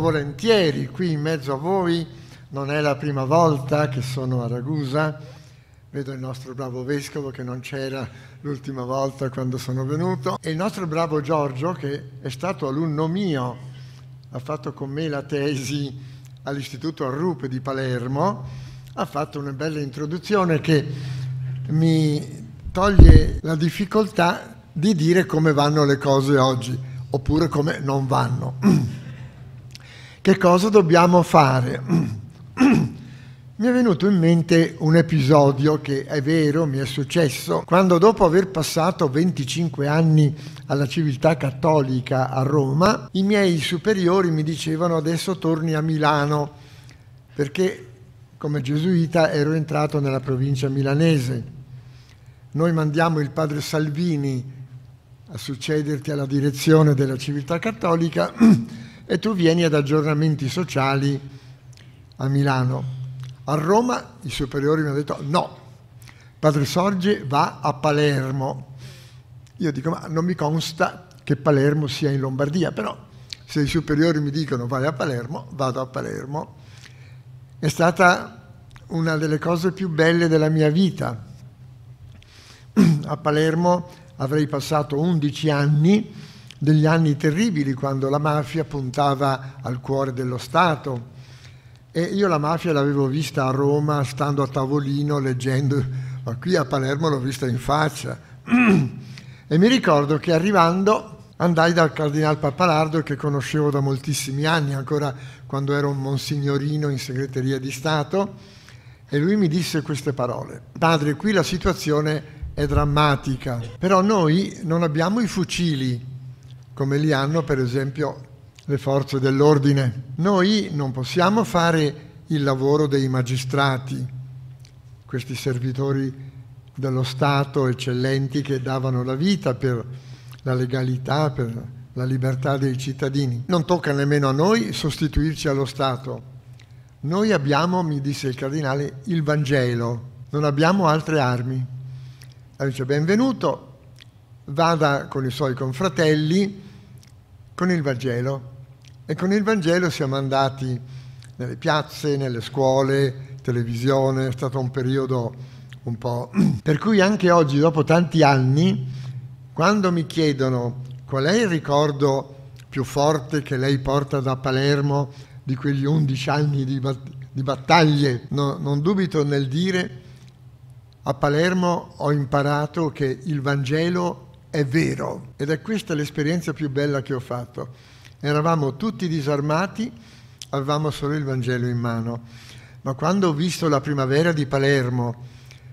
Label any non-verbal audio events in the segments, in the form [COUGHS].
volentieri qui in mezzo a voi, non è la prima volta che sono a Ragusa, vedo il nostro bravo vescovo che non c'era l'ultima volta quando sono venuto e il nostro bravo Giorgio che è stato alunno mio, ha fatto con me la tesi all'Istituto Arrupe di Palermo, ha fatto una bella introduzione che mi toglie la difficoltà di dire come vanno le cose oggi oppure come non vanno. [CLEARS THROAT] che cosa dobbiamo fare? [CLEARS THROAT] mi è venuto in mente un episodio che è vero, mi è successo, quando dopo aver passato 25 anni alla civiltà cattolica a Roma, i miei superiori mi dicevano adesso torni a Milano, perché come gesuita ero entrato nella provincia milanese. Noi mandiamo il padre Salvini a succederti alla direzione della civiltà cattolica [CLEARS THROAT] e tu vieni ad aggiornamenti sociali a Milano. A Roma i superiori mi hanno detto no, Padre Sorge va a Palermo. Io dico ma non mi consta che Palermo sia in Lombardia, però se i superiori mi dicono vai a Palermo, vado a Palermo. È stata una delle cose più belle della mia vita. [CLEARS THROAT] A Palermo avrei passato 11 anni degli anni terribili quando la mafia puntava al cuore dello Stato. E io la mafia l'avevo vista a Roma, stando a tavolino, leggendo, ma qui a Palermo l'ho vista in faccia. e mi ricordo che arrivando andai dal Cardinale Pappalardo che conoscevo da moltissimi anni, ancora quando ero un monsignorino in segreteria di Stato, e lui mi disse queste parole. Padre, qui la situazione è drammatica, però noi non abbiamo i fucili come li hanno per esempio le forze dell'ordine. Noi non possiamo fare il lavoro dei magistrati, questi servitori dello Stato eccellenti che davano la vita per la legalità, per la libertà dei cittadini. Non tocca nemmeno a noi sostituirci allo Stato. Noi abbiamo, mi disse il cardinale, il Vangelo, non abbiamo altre armi. La dice benvenuto, vada con i suoi confratelli con il Vangelo. E con il Vangelo siamo andati nelle piazze, nelle scuole, televisione, è stato un periodo un po'... [CLEARS THROAT] Per cui anche oggi, dopo tanti anni, quando mi chiedono qual è il ricordo più forte che lei porta da Palermo di quegli 11 anni di, bat- di battaglie, no, non dubito nel dire, a Palermo ho imparato che il Vangelo è vero. Ed è questa l'esperienza più bella che ho fatto. Eravamo tutti disarmati, avevamo solo il Vangelo in mano. Ma quando ho visto la primavera di Palermo,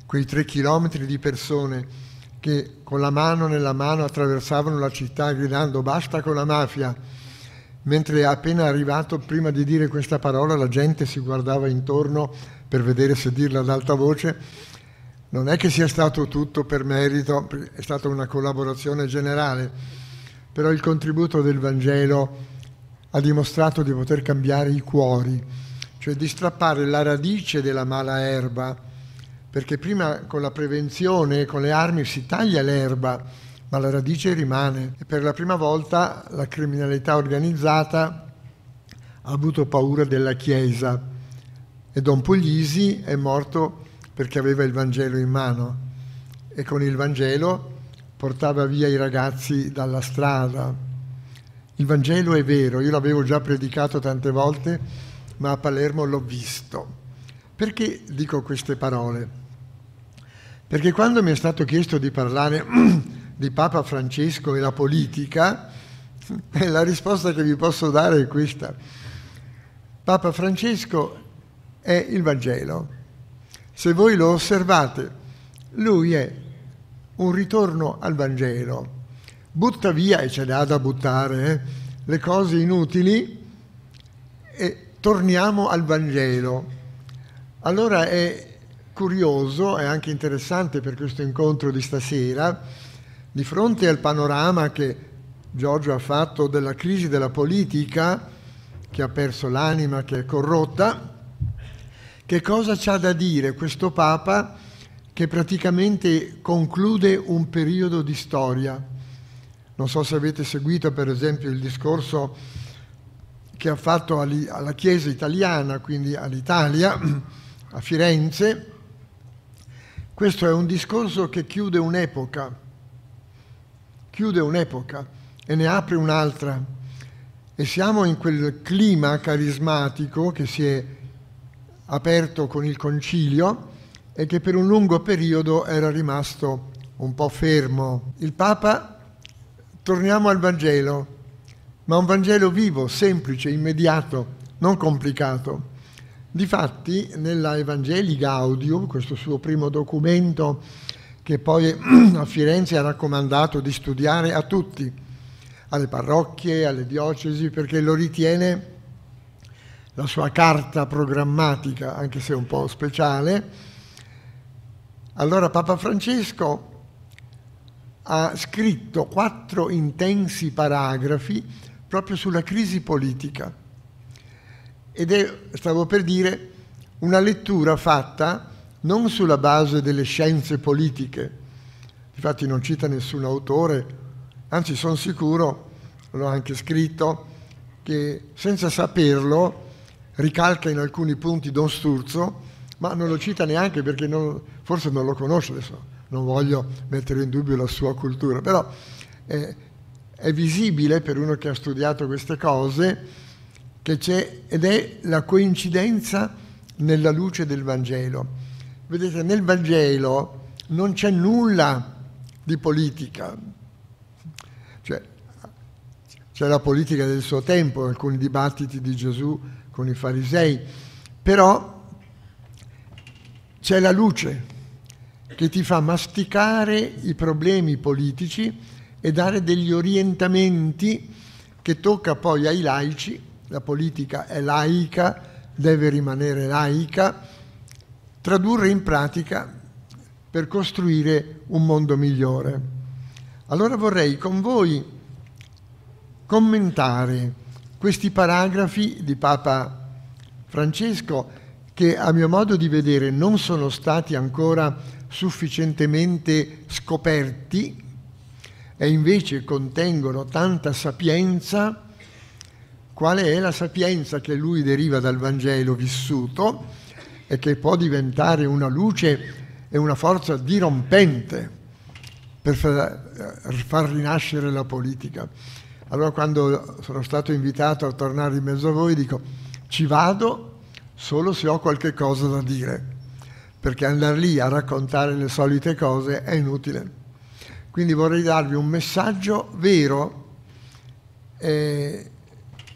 quei tre chilometri di persone che con la mano nella mano attraversavano la città gridando basta con la mafia, mentre appena arrivato, prima di dire questa parola, la gente si guardava intorno per vedere se dirla ad alta voce non è che sia stato tutto per merito, è stata una collaborazione generale, però il contributo del Vangelo ha dimostrato di poter cambiare i cuori, cioè di strappare la radice della mala erba, perché prima con la prevenzione, con le armi si taglia l'erba, ma la radice rimane. E per la prima volta la criminalità organizzata ha avuto paura della Chiesa e Don Puglisi è morto perché aveva il Vangelo in mano e con il Vangelo portava via i ragazzi dalla strada. Il Vangelo è vero, io l'avevo già predicato tante volte, ma a Palermo l'ho visto. Perché dico queste parole? Perché quando mi è stato chiesto di parlare [CLEARS THROAT] di Papa Francesco e la politica, [LAUGHS] la risposta che vi posso dare è questa. Papa Francesco è il Vangelo se voi lo osservate, lui è un ritorno al Vangelo. Butta via, e ce l'ha da buttare, eh, le cose inutili e torniamo al Vangelo. Allora è curioso e anche interessante per questo incontro di stasera, di fronte al panorama che Giorgio ha fatto della crisi della politica, che ha perso l'anima, che è corrotta, che cosa c'ha da dire questo Papa che praticamente conclude un periodo di storia? Non so se avete seguito per esempio il discorso che ha fatto alla Chiesa italiana, quindi all'Italia, [CLEARS THROAT] a Firenze. Questo è un discorso che chiude un'epoca, chiude un'epoca e ne apre un'altra. E siamo in quel clima carismatico che si è aperto con il concilio e che per un lungo periodo era rimasto un po' fermo. Il Papa, torniamo al Vangelo, ma un Vangelo vivo, semplice, immediato, non complicato. Difatti, nella Evangeli Gaudium, questo suo primo documento che poi [CLEARS THROAT] a Firenze ha raccomandato di studiare a tutti, alle parrocchie, alle diocesi, perché lo ritiene la sua carta programmatica, anche se un po' speciale, allora Papa Francesco ha scritto quattro intensi paragrafi proprio sulla crisi politica ed è, stavo per dire, una lettura fatta non sulla base delle scienze politiche, infatti non cita nessun autore, anzi sono sicuro, l'ho anche scritto, che senza saperlo ricalca in alcuni punti Don Sturzo, ma non lo cita neanche perché non, forse non lo conosce adesso, non voglio mettere in dubbio la sua cultura, però eh, è visibile per uno che ha studiato queste cose che c'è ed è la coincidenza nella luce del Vangelo. Vedete, nel Vangelo non c'è nulla di politica, cioè c'è la politica del suo tempo, alcuni dibattiti di Gesù con i farisei, però c'è la luce che ti fa masticare i problemi politici e dare degli orientamenti che tocca poi ai laici, la politica è laica, deve rimanere laica, tradurre in pratica per costruire un mondo migliore. Allora vorrei con voi commentare questi paragrafi di Papa Francesco che a mio modo di vedere non sono stati ancora sufficientemente scoperti e invece contengono tanta sapienza, qual è la sapienza che lui deriva dal Vangelo vissuto e che può diventare una luce e una forza dirompente per far eh, rinascere la politica. Allora quando sono stato invitato a tornare in mezzo a voi dico ci vado solo se ho qualche cosa da dire, perché andare lì a raccontare le solite cose è inutile. Quindi vorrei darvi un messaggio vero, eh,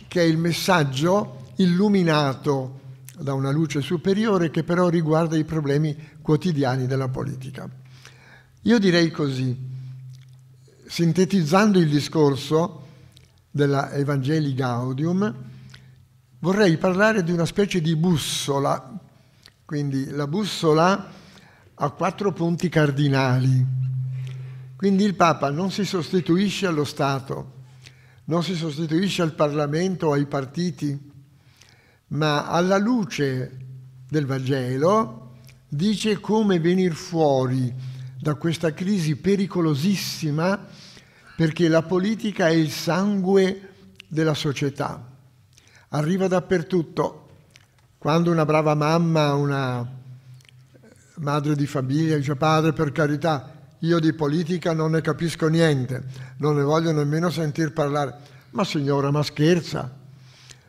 che è il messaggio illuminato da una luce superiore che però riguarda i problemi quotidiani della politica. Io direi così, sintetizzando il discorso, della Evangelii Gaudium, vorrei parlare di una specie di bussola, quindi la bussola ha quattro punti cardinali. Quindi il Papa non si sostituisce allo Stato, non si sostituisce al Parlamento o ai partiti, ma alla luce del Vangelo dice come venire fuori da questa crisi pericolosissima perché la politica è il sangue della società, arriva dappertutto. Quando una brava mamma, una madre di famiglia dice padre per carità, io di politica non ne capisco niente, non ne voglio nemmeno sentir parlare, ma signora ma scherza,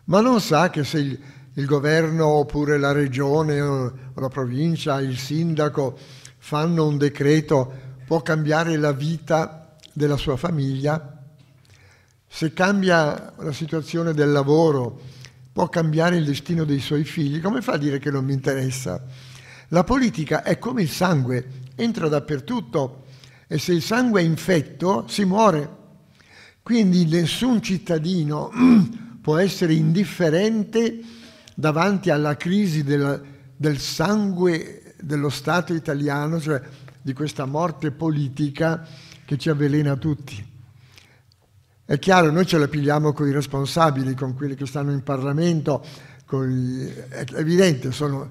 ma non sa che se il, il governo oppure la regione o la provincia, il sindaco fanno un decreto può cambiare la vita della sua famiglia, se cambia la situazione del lavoro, può cambiare il destino dei suoi figli, come fa a dire che non mi interessa? La politica è come il sangue, entra dappertutto e se il sangue è infetto si muore. Quindi nessun cittadino [CLEARS THROAT] può essere indifferente davanti alla crisi del, del sangue dello Stato italiano, cioè di questa morte politica che ci avvelena tutti. È chiaro, noi ce la pigliamo con i responsabili, con quelli che stanno in Parlamento, gli, è evidente, sono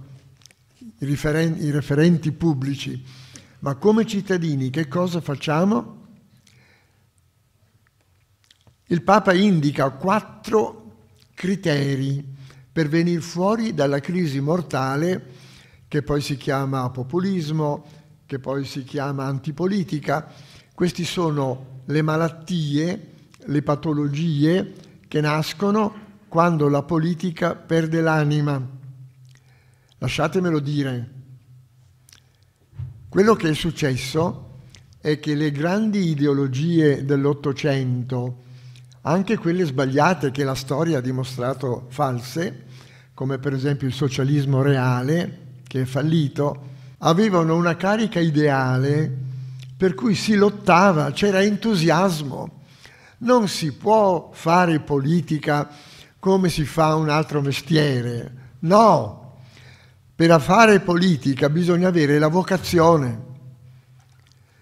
i, referen, i referenti pubblici, ma come cittadini che cosa facciamo? Il Papa indica quattro criteri per venire fuori dalla crisi mortale che poi si chiama populismo, che poi si chiama antipolitica, queste sono le malattie, le patologie che nascono quando la politica perde l'anima. Lasciatemelo dire. Quello che è successo è che le grandi ideologie dell'Ottocento, anche quelle sbagliate che la storia ha dimostrato false, come per esempio il socialismo reale, che è fallito, avevano una carica ideale per cui si lottava, c'era entusiasmo. Non si può fare politica come si fa un altro mestiere, no. Per fare politica bisogna avere la vocazione.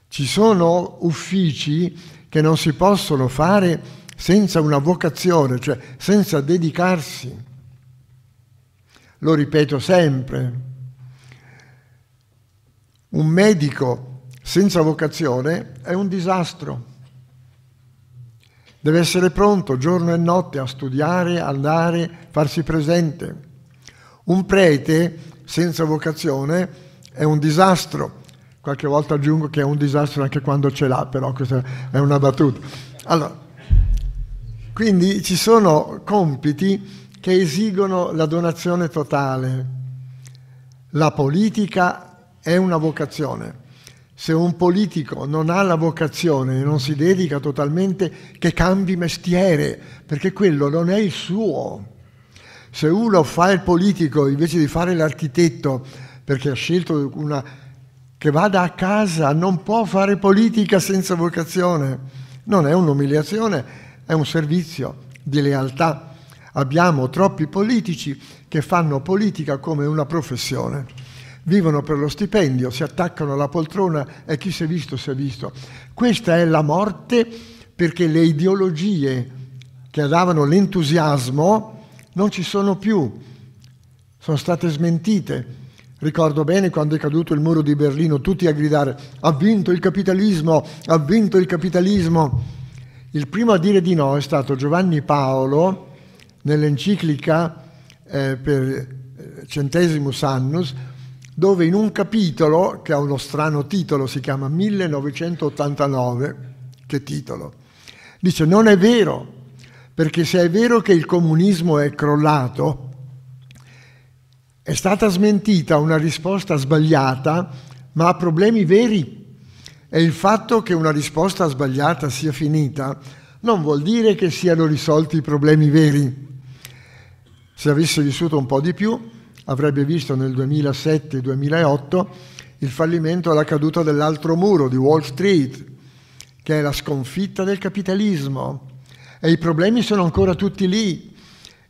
Ci sono uffici che non si possono fare senza una vocazione, cioè senza dedicarsi. Lo ripeto sempre. Un medico senza vocazione è un disastro. Deve essere pronto giorno e notte a studiare, andare, farsi presente. Un prete senza vocazione è un disastro. Qualche volta aggiungo che è un disastro anche quando ce l'ha, però questa è una battuta. Allora, quindi ci sono compiti che esigono la donazione totale. La politica è una vocazione se un politico non ha la vocazione e non si dedica totalmente, che cambi mestiere, perché quello non è il suo. Se uno fa il politico invece di fare l'architetto, perché ha scelto una che vada a casa, non può fare politica senza vocazione. Non è un'umiliazione, è un servizio di lealtà. Abbiamo troppi politici che fanno politica come una professione vivono per lo stipendio, si attaccano alla poltrona e chi si è visto si è visto. Questa è la morte perché le ideologie che davano l'entusiasmo non ci sono più, sono state smentite. Ricordo bene quando è caduto il muro di Berlino, tutti a gridare ha vinto il capitalismo, ha vinto il capitalismo. Il primo a dire di no è stato Giovanni Paolo nell'enciclica eh, per eh, centesimus annus, dove in un capitolo, che ha uno strano titolo, si chiama 1989, che titolo, dice non è vero, perché se è vero che il comunismo è crollato, è stata smentita una risposta sbagliata, ma a problemi veri. E il fatto che una risposta sbagliata sia finita non vuol dire che siano risolti i problemi veri. Se avesse vissuto un po' di più, avrebbe visto nel 2007-2008 il fallimento e la caduta dell'altro muro di Wall Street, che è la sconfitta del capitalismo. E i problemi sono ancora tutti lì.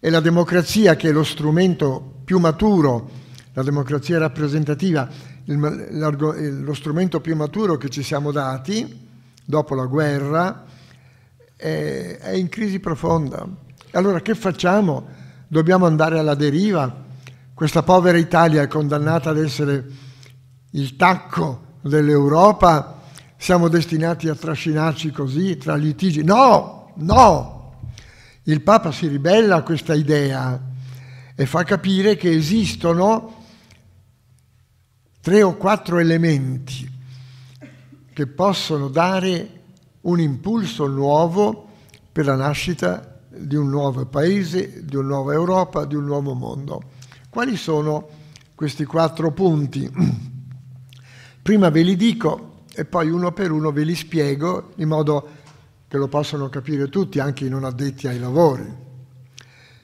E la democrazia, che è lo strumento più maturo, la democrazia rappresentativa, il, lo strumento più maturo che ci siamo dati dopo la guerra, è, è in crisi profonda. Allora che facciamo? Dobbiamo andare alla deriva? questa povera Italia è condannata ad essere il tacco dell'Europa, siamo destinati a trascinarci così tra litigi. No, no! Il Papa si ribella a questa idea e fa capire che esistono tre o quattro elementi che possono dare un impulso nuovo per la nascita di un nuovo paese, di una nuova Europa, di un nuovo mondo. Quali sono questi quattro punti? Prima ve li dico e poi uno per uno ve li spiego in modo che lo possano capire tutti, anche i non addetti ai lavori.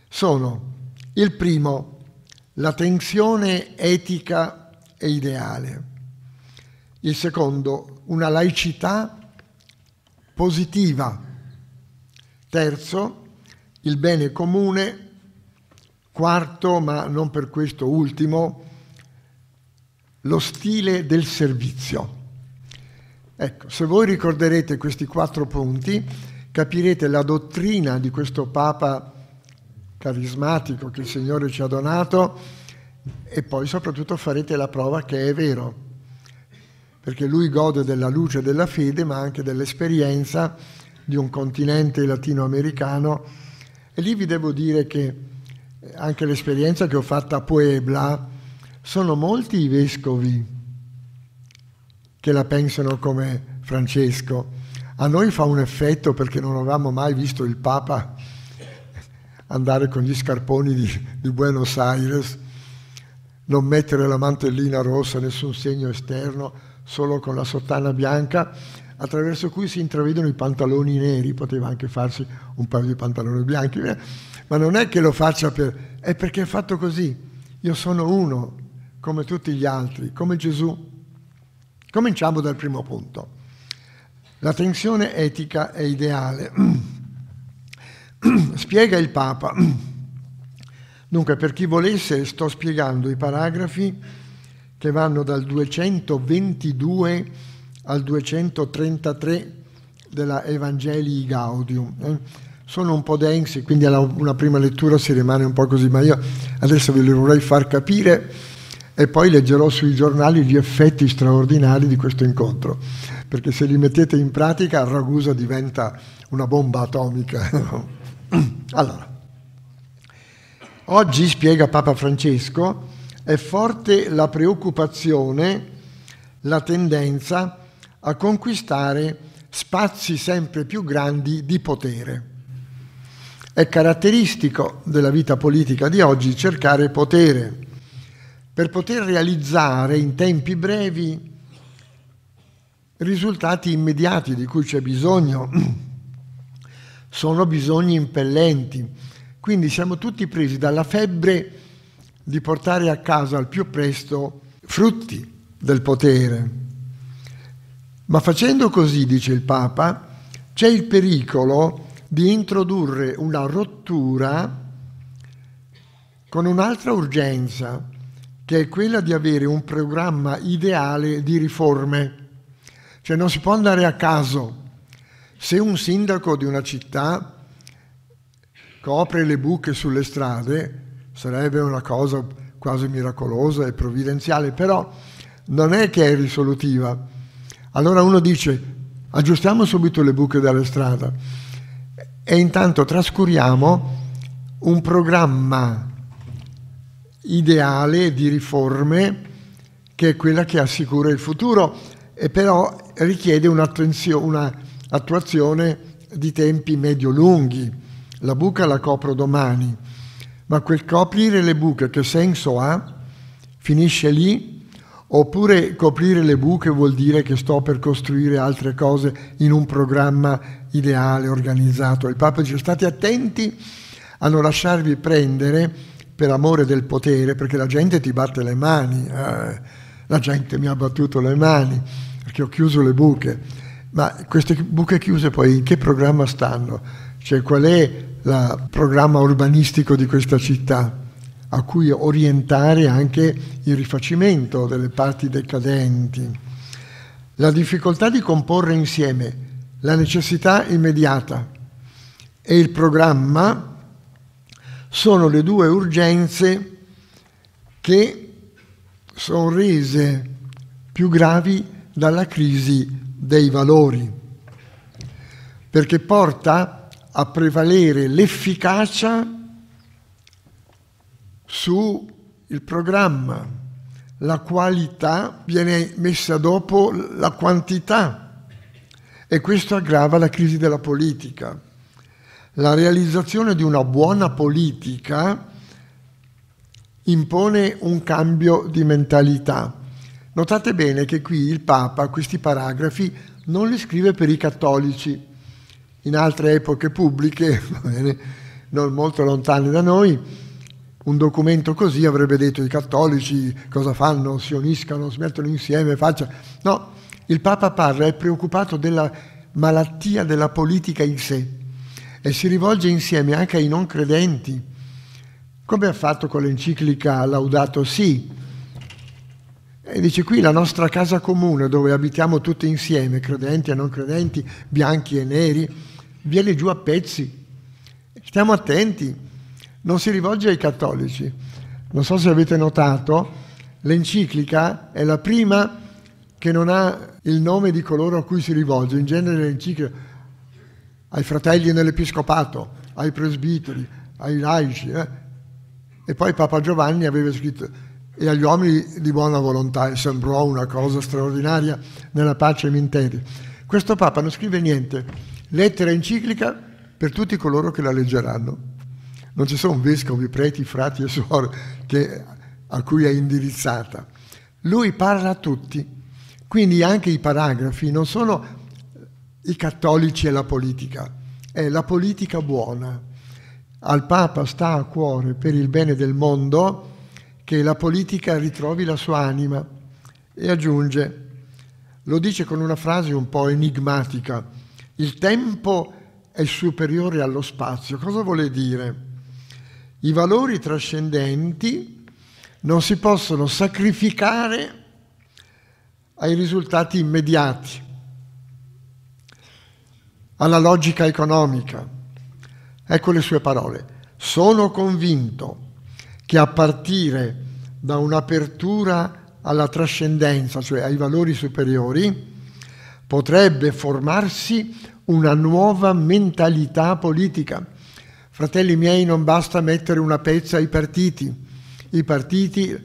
Sono il primo, la tensione etica e ideale. Il secondo, una laicità positiva. Terzo, il bene comune Quarto, ma non per questo ultimo, lo stile del servizio. Ecco, se voi ricorderete questi quattro punti, capirete la dottrina di questo Papa carismatico che il Signore ci ha donato e poi soprattutto farete la prova che è vero, perché lui gode della luce della fede, ma anche dell'esperienza di un continente latinoamericano e lì vi devo dire che anche l'esperienza che ho fatto a Puebla, sono molti i vescovi che la pensano come Francesco. A noi fa un effetto perché non avevamo mai visto il Papa andare con gli scarponi di, di Buenos Aires, non mettere la mantellina rossa, nessun segno esterno, solo con la sottana bianca attraverso cui si intravedono i pantaloni neri, poteva anche farsi un paio di pantaloni bianchi. Eh ma non è che lo faccia per... è perché è fatto così. Io sono uno, come tutti gli altri, come Gesù. Cominciamo dal primo punto. La tensione etica è ideale. [CLEARS THROAT] Spiega il Papa. [CLEARS THROAT] Dunque, per chi volesse, sto spiegando i paragrafi che vanno dal 222 al 233 della Evangelii Gaudium. Eh? sono un po' densi, quindi alla una prima lettura si rimane un po' così, ma io adesso ve li vorrei far capire e poi leggerò sui giornali gli effetti straordinari di questo incontro, perché se li mettete in pratica Ragusa diventa una bomba atomica. [COUGHS] allora, oggi, spiega Papa Francesco, è forte la preoccupazione, la tendenza a conquistare spazi sempre più grandi di potere è caratteristico della vita politica di oggi cercare potere per poter realizzare in tempi brevi risultati immediati di cui c'è bisogno. [CLEARS THROAT] Sono bisogni impellenti. Quindi siamo tutti presi dalla febbre di portare a casa al più presto frutti del potere. Ma facendo così, dice il Papa, c'è il pericolo di introdurre una rottura con un'altra urgenza, che è quella di avere un programma ideale di riforme. Cioè non si può andare a caso. Se un sindaco di una città copre le buche sulle strade, sarebbe una cosa quasi miracolosa e provvidenziale, però non è che è risolutiva. Allora uno dice, aggiustiamo subito le buche dalla strada e intanto trascuriamo un programma ideale di riforme che è quella che assicura il futuro e però richiede un'attuazione di tempi medio-lunghi. La buca la copro domani, ma quel coprire le buche che senso ha finisce lì Oppure coprire le buche vuol dire che sto per costruire altre cose in un programma ideale, organizzato. Il Papa dice state attenti a non lasciarvi prendere per amore del potere, perché la gente ti batte le mani, eh, la gente mi ha battuto le mani, perché ho chiuso le buche. Ma queste buche chiuse poi in che programma stanno? Cioè qual è il programma urbanistico di questa città? a cui orientare anche il rifacimento delle parti decadenti. La difficoltà di comporre insieme la necessità immediata e il programma sono le due urgenze che sono rese più gravi dalla crisi dei valori, perché porta a prevalere l'efficacia sul programma. La qualità viene messa dopo la quantità e questo aggrava la crisi della politica. La realizzazione di una buona politica impone un cambio di mentalità. Notate bene che qui il Papa questi paragrafi non li scrive per i cattolici. In altre epoche pubbliche, [LAUGHS] non molto lontane da noi, un documento così avrebbe detto i cattolici cosa fanno, si uniscano, smettono insieme, faccia. No, il Papa parla è preoccupato della malattia della politica in sé e si rivolge insieme anche ai non credenti, come ha fatto con l'enciclica Laudato Si. E dice qui la nostra casa comune dove abitiamo tutti insieme, credenti e non credenti, bianchi e neri, viene giù a pezzi. Stiamo attenti, non si rivolge ai cattolici. Non so se avete notato, l'enciclica è la prima che non ha il nome di coloro a cui si rivolge. In genere l'enciclica ai fratelli nell'episcopato, ai presbiteri, ai laici. Eh? E poi Papa Giovanni aveva scritto e agli uomini di buona volontà e sembrò una cosa straordinaria nella pace minteri. Questo Papa non scrive niente, lettera enciclica per tutti coloro che la leggeranno non ci sono vescovi, preti, frati e suore che, a cui è indirizzata. Lui parla a tutti, quindi anche i paragrafi non sono i cattolici e la politica, è la politica buona. Al Papa sta a cuore per il bene del mondo che la politica ritrovi la sua anima e aggiunge, lo dice con una frase un po' enigmatica, il tempo è superiore allo spazio. Cosa vuole dire? I valori trascendenti non si possono sacrificare ai risultati immediati, alla logica economica. Ecco le sue parole. Sono convinto che a partire da un'apertura alla trascendenza, cioè ai valori superiori, potrebbe formarsi una nuova mentalità politica Fratelli miei, non basta mettere una pezza ai partiti. I partiti,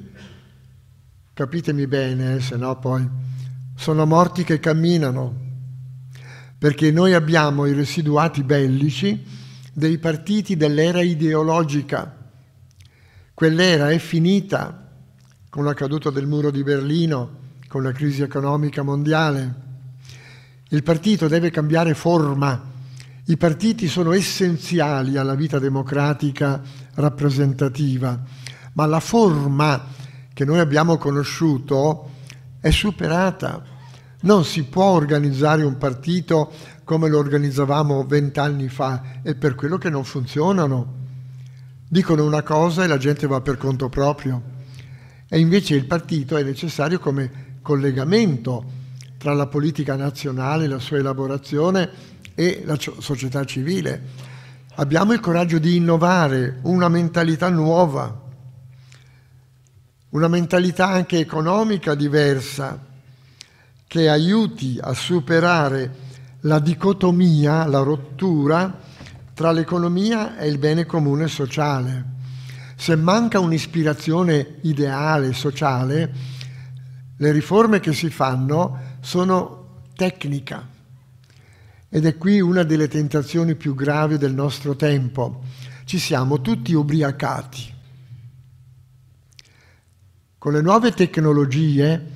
capitemi bene, eh, se no poi, sono morti che camminano, perché noi abbiamo i residuati bellici dei partiti dell'era ideologica. Quell'era è finita con la caduta del muro di Berlino, con la crisi economica mondiale. Il partito deve cambiare forma i partiti sono essenziali alla vita democratica rappresentativa, ma la forma che noi abbiamo conosciuto è superata. Non si può organizzare un partito come lo organizzavamo vent'anni fa, è per quello che non funzionano. Dicono una cosa e la gente va per conto proprio. E invece il partito è necessario come collegamento tra la politica nazionale, la sua elaborazione e la società civile. Abbiamo il coraggio di innovare una mentalità nuova, una mentalità anche economica diversa che aiuti a superare la dicotomia, la rottura tra l'economia e il bene comune sociale. Se manca un'ispirazione ideale sociale, le riforme che si fanno sono tecnica, ed è qui una delle tentazioni più gravi del nostro tempo. Ci siamo tutti ubriacati. Con le nuove tecnologie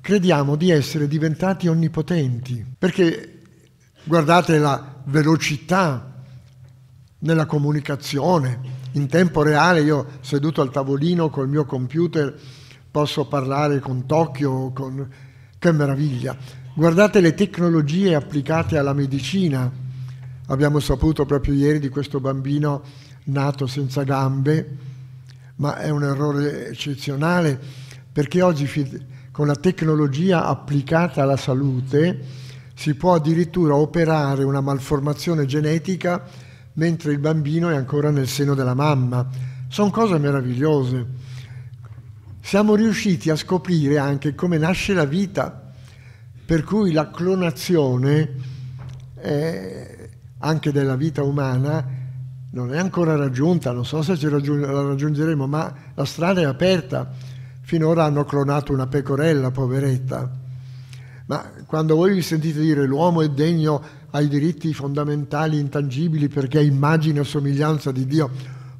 crediamo di essere diventati onnipotenti, perché guardate la velocità nella comunicazione. In tempo reale io seduto al tavolino col mio computer posso parlare con Tokyo, con... che meraviglia. Guardate le tecnologie applicate alla medicina. Abbiamo saputo proprio ieri di questo bambino nato senza gambe, ma è un errore eccezionale perché oggi con la tecnologia applicata alla salute si può addirittura operare una malformazione genetica mentre il bambino è ancora nel seno della mamma. Sono cose meravigliose. Siamo riusciti a scoprire anche come nasce la vita per cui la clonazione eh, anche della vita umana non è ancora raggiunta, non so se raggiung- la raggiungeremo, ma la strada è aperta. Finora hanno clonato una pecorella, poveretta. Ma quando voi vi sentite dire l'uomo è degno ai diritti fondamentali intangibili perché è immagine e somiglianza di Dio,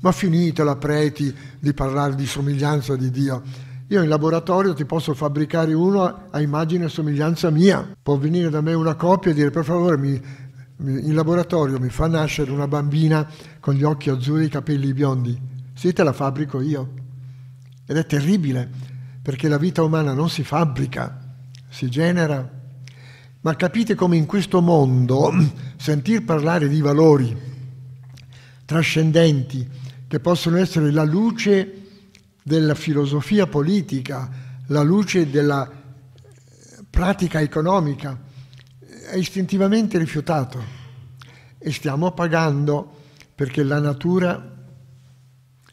ma finitela, preti, di parlare di somiglianza di Dio io in laboratorio ti posso fabbricare uno a immagine e somiglianza mia. Può venire da me una coppia e dire per favore mi, mi, in laboratorio mi fa nascere una bambina con gli occhi azzurri e i capelli biondi. Sì, te la fabbrico io. Ed è terribile, perché la vita umana non si fabbrica, si genera. Ma capite come in questo mondo [CLEARS THROAT] sentir parlare di valori trascendenti che possono essere la luce della filosofia politica, la luce della eh, pratica economica, è istintivamente rifiutato e stiamo pagando perché la natura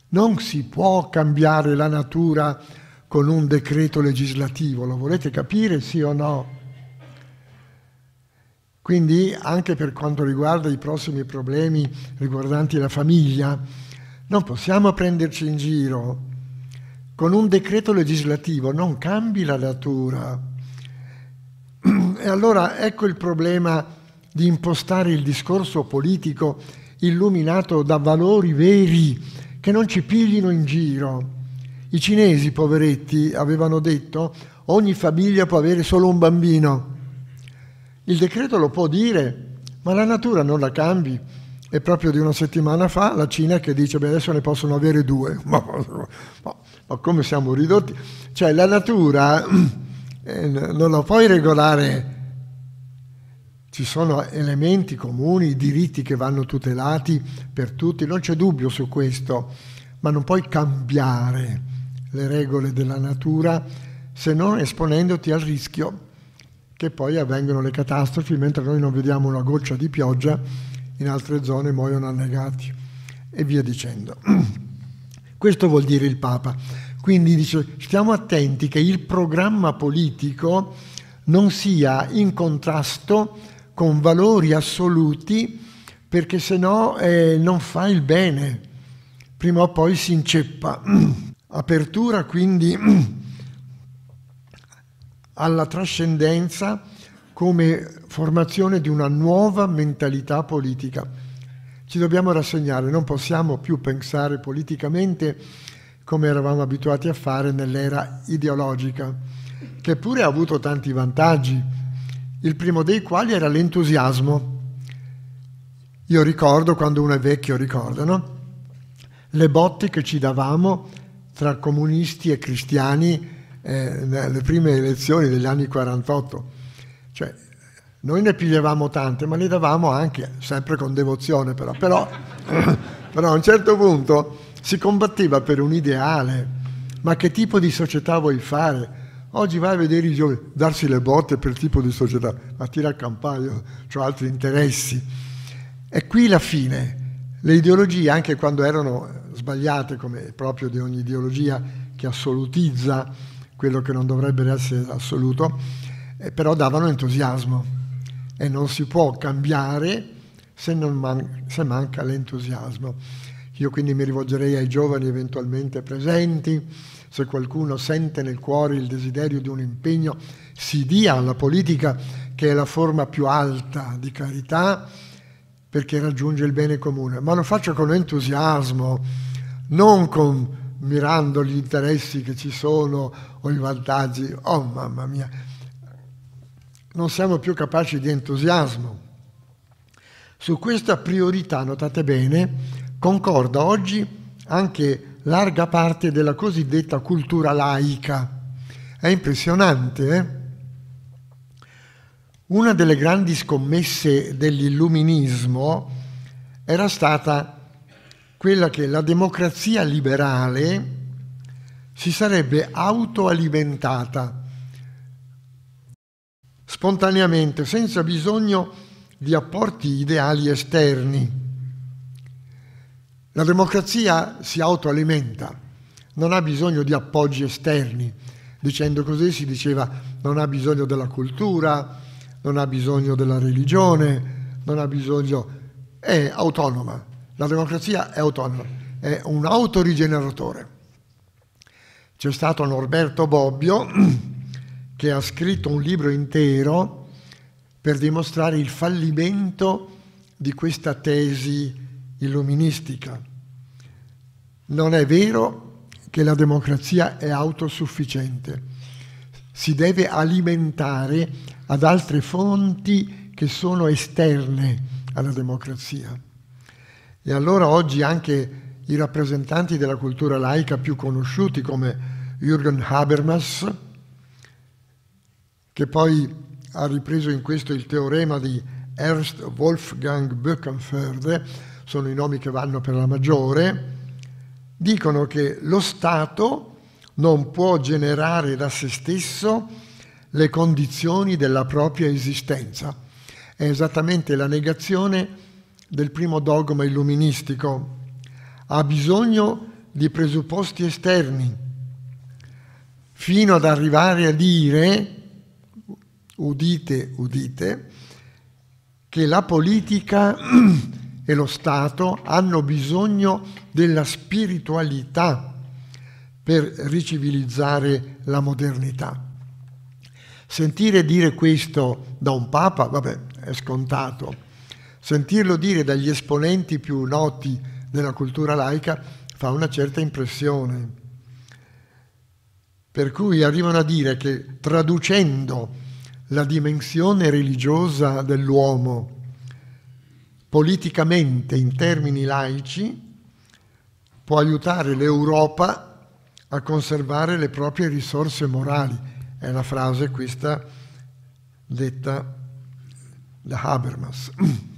non si può cambiare la natura con un decreto legislativo, lo volete capire sì o no? Quindi anche per quanto riguarda i prossimi problemi riguardanti la famiglia, non possiamo prenderci in giro con un decreto legislativo non cambi la natura. E allora ecco il problema di impostare il discorso politico illuminato da valori veri che non ci piglino in giro. I cinesi, poveretti, avevano detto ogni famiglia può avere solo un bambino. Il decreto lo può dire, ma la natura non la cambi. E proprio di una settimana fa la Cina che dice, beh adesso ne possono avere due. [LAUGHS] ma come siamo ridotti? Cioè la natura [CLEARS THROAT] eh, non la puoi regolare, ci sono elementi comuni, diritti che vanno tutelati per tutti, non c'è dubbio su questo, ma non puoi cambiare le regole della natura se non esponendoti al rischio che poi avvengono le catastrofi, mentre noi non vediamo una goccia di pioggia, in altre zone muoiono annegati e via dicendo. [CLEARS THROAT] Questo vuol dire il Papa. Quindi dice, stiamo attenti che il programma politico non sia in contrasto con valori assoluti perché se no eh, non fa il bene, prima o poi si inceppa. [CLEARS THROAT] Apertura quindi [CLEARS THROAT] alla trascendenza come formazione di una nuova mentalità politica. Ci dobbiamo rassegnare, non possiamo più pensare politicamente come eravamo abituati a fare nell'era ideologica, che pure ha avuto tanti vantaggi, il primo dei quali era l'entusiasmo. Io ricordo, quando uno è vecchio ricorda, no? le botte che ci davamo tra comunisti e cristiani eh, nelle prime elezioni degli anni 48 noi ne pigliavamo tante, ma le davamo anche, sempre con devozione però. Però, [CLEARS THROAT] però a un certo punto si combatteva per un ideale. Ma che tipo di società vuoi fare? Oggi vai a vedere i giovani, darsi le botte per il tipo di società, ma tira il campaglio, ho altri interessi. E qui la fine. Le ideologie, anche quando erano sbagliate, come proprio di ogni ideologia che assolutizza quello che non dovrebbe essere assoluto, eh, però davano entusiasmo e non si può cambiare se, man- se manca l'entusiasmo. Io quindi mi rivolgerei ai giovani eventualmente presenti, se qualcuno sente nel cuore il desiderio di un impegno, si dia alla politica che è la forma più alta di carità perché raggiunge il bene comune, ma lo faccio con entusiasmo, non con, mirando gli interessi che ci sono o i vantaggi. Oh mamma mia, non siamo più capaci di entusiasmo. Su questa priorità, notate bene, concorda oggi anche larga parte della cosiddetta cultura laica. È impressionante, eh? Una delle grandi scommesse dell'illuminismo era stata quella che la democrazia liberale si sarebbe autoalimentata spontaneamente, senza bisogno di apporti ideali esterni. La democrazia si autoalimenta, non ha bisogno di appoggi esterni. Dicendo così si diceva non ha bisogno della cultura, non ha bisogno della religione, non ha bisogno... è autonoma. La democrazia è autonoma, è un autorigeneratore. C'è stato Norberto Bobbio [CLEARS THROAT] che ha scritto un libro intero per dimostrare il fallimento di questa tesi illuministica. Non è vero che la democrazia è autosufficiente, si deve alimentare ad altre fonti che sono esterne alla democrazia. E allora oggi anche i rappresentanti della cultura laica più conosciuti come Jürgen Habermas, che poi ha ripreso in questo il teorema di Ernst Wolfgang Böckenförde, sono i nomi che vanno per la maggiore, dicono che lo Stato non può generare da se stesso le condizioni della propria esistenza. È esattamente la negazione del primo dogma illuministico. Ha bisogno di presupposti esterni, fino ad arrivare a dire udite, udite, che la politica [CLEARS THROAT] e lo Stato hanno bisogno della spiritualità per ricivilizzare la modernità. Sentire dire questo da un Papa, vabbè, è scontato. Sentirlo dire dagli esponenti più noti della cultura laica fa una certa impressione. Per cui arrivano a dire che traducendo la dimensione religiosa dell'uomo politicamente in termini laici può aiutare l'Europa a conservare le proprie risorse morali. È la frase questa detta da Habermas. [CLEARS THROAT]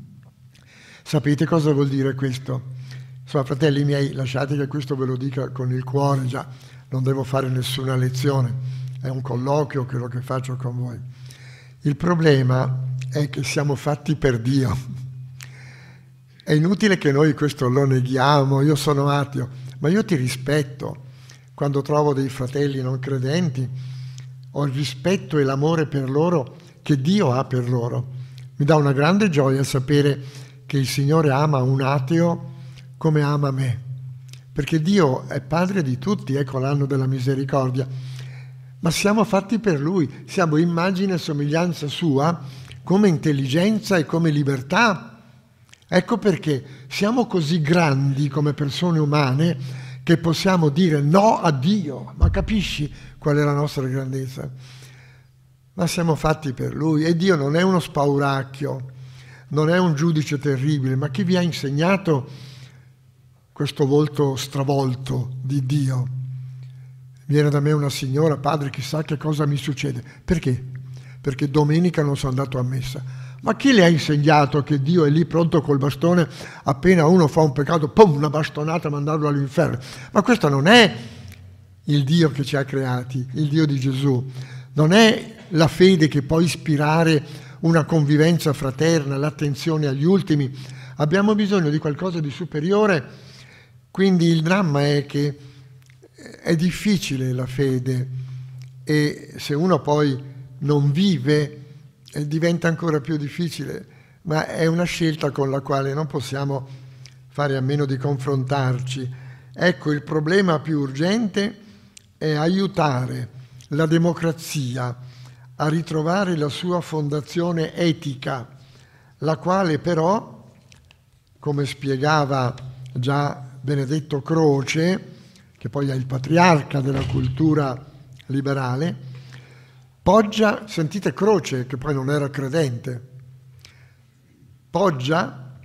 Sapete cosa vuol dire questo? Insomma, fratelli miei, lasciate che questo ve lo dica con il cuore già, non devo fare nessuna lezione, è un colloquio quello che faccio con voi. Il problema è che siamo fatti per Dio. È inutile che noi questo lo neghiamo, io sono ateo, ma io ti rispetto. Quando trovo dei fratelli non credenti, ho il rispetto e l'amore per loro che Dio ha per loro. Mi dà una grande gioia sapere che il Signore ama un ateo come ama me, perché Dio è padre di tutti, ecco l'anno della misericordia ma siamo fatti per Lui, siamo immagine e somiglianza sua, come intelligenza e come libertà. Ecco perché siamo così grandi come persone umane che possiamo dire no a Dio, ma capisci qual è la nostra grandezza? Ma siamo fatti per Lui e Dio non è uno spauracchio, non è un giudice terribile, ma chi vi ha insegnato questo volto stravolto di Dio? viene da me una signora, padre, chissà che cosa mi succede. Perché? Perché domenica non sono andato a messa. Ma chi le ha insegnato che Dio è lì pronto col bastone, appena uno fa un peccato, pum, una bastonata a mandarlo all'inferno? Ma questo non è il Dio che ci ha creati, il Dio di Gesù. Non è la fede che può ispirare una convivenza fraterna, l'attenzione agli ultimi. Abbiamo bisogno di qualcosa di superiore. Quindi il dramma è che è difficile la fede e se uno poi non vive eh, diventa ancora più difficile, ma è una scelta con la quale non possiamo fare a meno di confrontarci. Ecco, il problema più urgente è aiutare la democrazia a ritrovare la sua fondazione etica, la quale però, come spiegava già Benedetto Croce, che poi è il patriarca della cultura liberale, poggia, sentite Croce, che poi non era credente, poggia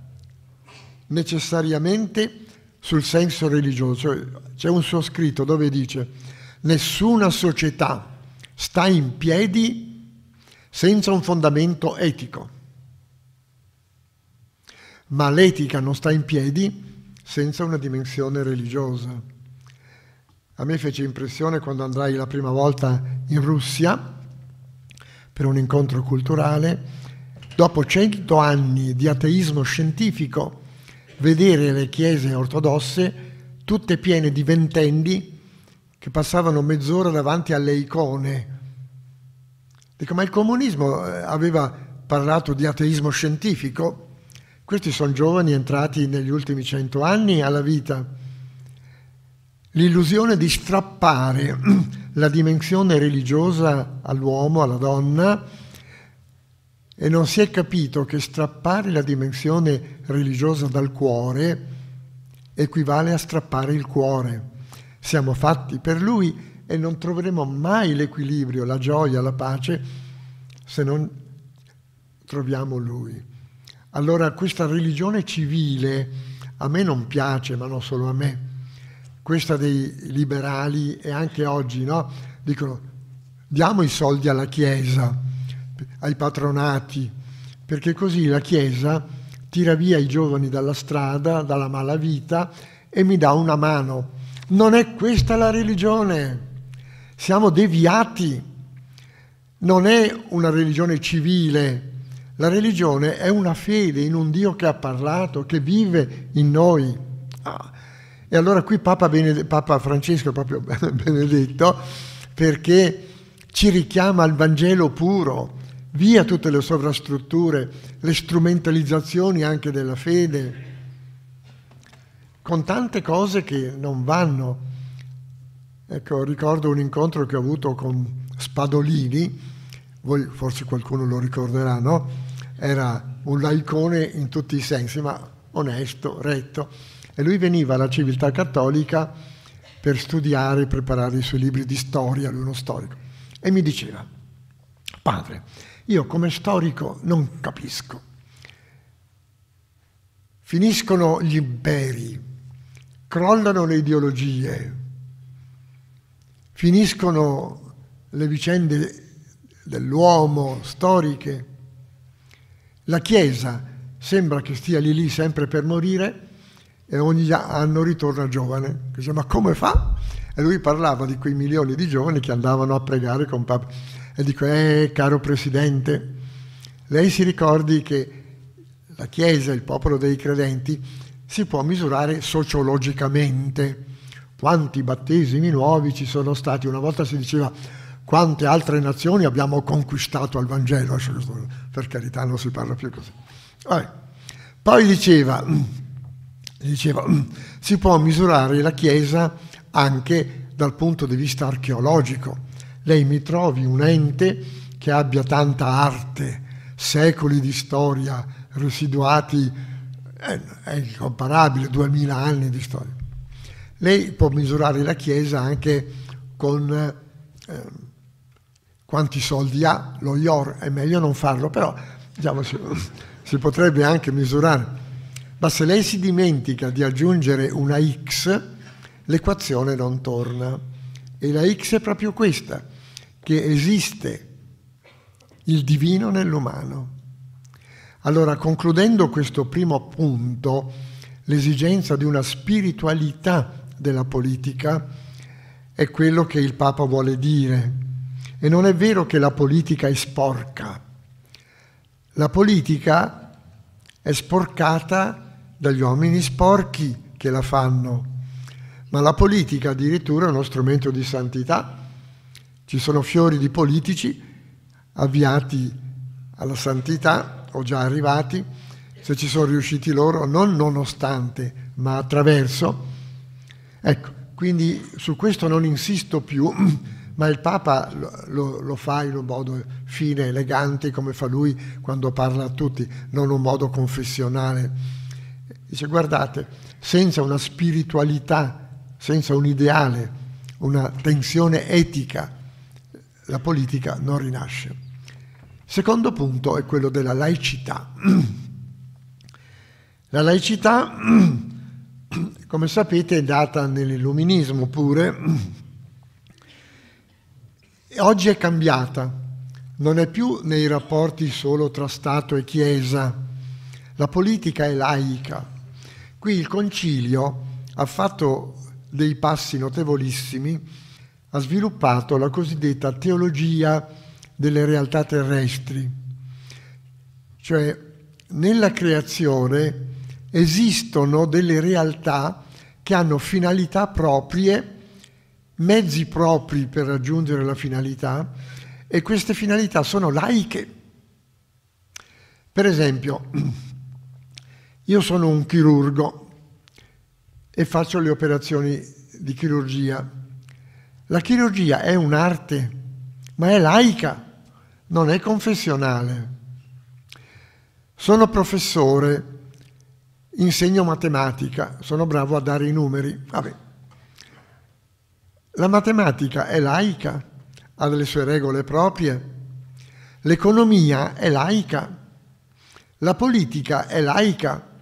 necessariamente sul senso religioso. C'è un suo scritto dove dice nessuna società sta in piedi senza un fondamento etico, ma l'etica non sta in piedi senza una dimensione religiosa. A me fece impressione quando andai la prima volta in Russia per un incontro culturale, dopo cento anni di ateismo scientifico, vedere le chiese ortodosse tutte piene di ventenni che passavano mezz'ora davanti alle icone. Dico, ma il comunismo eh, aveva parlato di ateismo scientifico? Questi sono giovani entrati negli ultimi cento anni alla vita l'illusione di strappare [CLEARS THROAT] la dimensione religiosa all'uomo, alla donna, e non si è capito che strappare la dimensione religiosa dal cuore equivale a strappare il cuore. Siamo fatti per lui e non troveremo mai l'equilibrio, la gioia, la pace se non troviamo lui. Allora questa religione civile a me non piace, ma non solo a me questa dei liberali e anche oggi, no? dicono diamo i soldi alla Chiesa, ai patronati, perché così la Chiesa tira via i giovani dalla strada, dalla malavita e mi dà una mano. Non è questa la religione, siamo deviati non è una religione civile, la religione è una fede in un Dio che ha parlato, che vive in noi. Ah, e allora qui Papa, Bened- Papa Francesco è proprio [LAUGHS] benedetto perché ci richiama al Vangelo puro, via tutte le sovrastrutture, le strumentalizzazioni anche della fede, con tante cose che non vanno. Ecco, ricordo un incontro che ho avuto con Spadolini, voi forse qualcuno lo ricorderà, no? Era un laicone in tutti i sensi, ma onesto, retto e lui veniva alla civiltà cattolica per studiare, preparare i suoi libri di storia, lui uno storico. E mi diceva, padre, io come storico non capisco. Finiscono gli imperi, crollano le ideologie, finiscono le vicende dell'uomo storiche. La Chiesa sembra che stia lì lì sempre per morire e ogni anno ritorna giovane. Dice, ma come fa? E lui parlava di quei milioni di giovani che andavano a pregare con Papa. E dico, eh, caro Presidente, lei si ricordi che la Chiesa, il popolo dei credenti, si può misurare sociologicamente. Quanti battesimi nuovi ci sono stati? Una volta si diceva quante altre nazioni abbiamo conquistato al Vangelo. Per carità non si parla più così. Vabbè. Poi diceva, diceva, mm, si può misurare la Chiesa anche dal punto di vista archeologico. Lei mi trovi un ente che abbia tanta arte, secoli di storia residuati, eh, è incomparabile, duemila anni di storia. Lei può misurare la Chiesa anche con eh, quanti soldi ha, lo IOR, è meglio non farlo, però diciamo, si, si potrebbe anche misurare ma se lei si dimentica di aggiungere una x, l'equazione non torna. E la x è proprio questa, che esiste il divino nell'umano. Allora, concludendo questo primo punto, l'esigenza di una spiritualità della politica è quello che il Papa vuole dire. E non è vero che la politica è sporca. La politica è sporcata dagli uomini sporchi che la fanno, ma la politica addirittura è uno strumento di santità. Ci sono fiori di politici avviati alla santità o già arrivati, se ci sono riusciti loro, non nonostante, ma attraverso. Ecco, quindi su questo non insisto più, [CLEARS THROAT] ma il Papa lo, lo, lo, fa in un modo fine, elegante, come fa lui quando parla a tutti, non un modo confessionale. Dice, guardate, senza una spiritualità, senza un ideale, una tensione etica, la politica non rinasce. Secondo punto è quello della laicità. [CLEARS THROAT] La laicità, [CLEARS THROAT] come sapete, è data nell'illuminismo pure, e oggi è cambiata, non è più nei rapporti solo tra Stato e Chiesa, la politica è laica, Qui il Concilio ha fatto dei passi notevolissimi, ha sviluppato la cosiddetta teologia delle realtà terrestri, cioè nella creazione esistono delle realtà che hanno finalità proprie, mezzi propri per raggiungere la finalità e queste finalità sono laiche. Per esempio, [CLEARS THROAT] Io sono un chirurgo e faccio le operazioni di chirurgia. La chirurgia è un'arte, ma è laica, non è confessionale. Sono professore, insegno matematica, sono bravo a dare i numeri. Vabbè. La matematica è laica, ha delle sue regole proprie. L'economia è laica. La politica è laica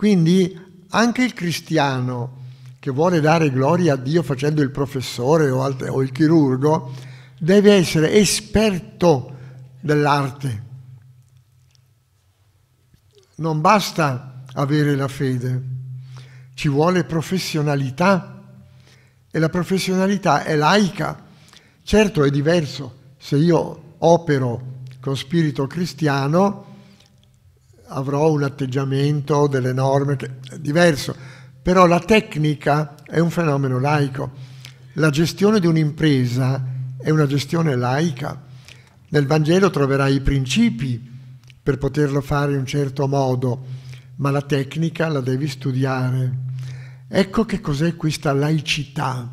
quindi anche il cristiano che vuole dare gloria a Dio facendo il professore o, alt- o il chirurgo deve essere esperto dell'arte. Non basta avere la fede, ci vuole professionalità e la professionalità è laica. Certo è diverso se io opero con spirito cristiano avrò un atteggiamento delle norme che è diverso, però la tecnica è un fenomeno laico. La gestione di un'impresa è una gestione laica. Nel Vangelo troverai i principi per poterlo fare in un certo modo, ma la tecnica la devi studiare. Ecco che cos'è questa laicità.